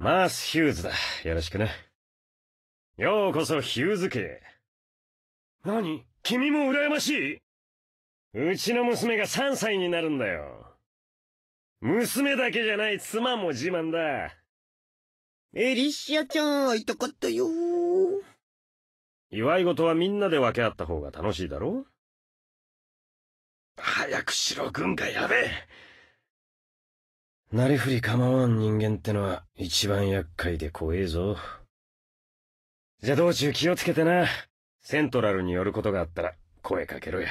マース・ヒューズだ。よろしくな。ようこそヒューズ家へ。何君も羨ましいうちの娘が3歳になるんだよ。娘だけじゃない妻も自慢だ。エリシアちゃん会いたかったよ。祝い事はみんなで分け合った方が楽しいだろ早くしろ、軍がやべえ。なりふり構わん人間ってのは一番厄介で怖えぞ。じゃ道中気をつけてな。セントラルに寄ることがあったら声かけろや。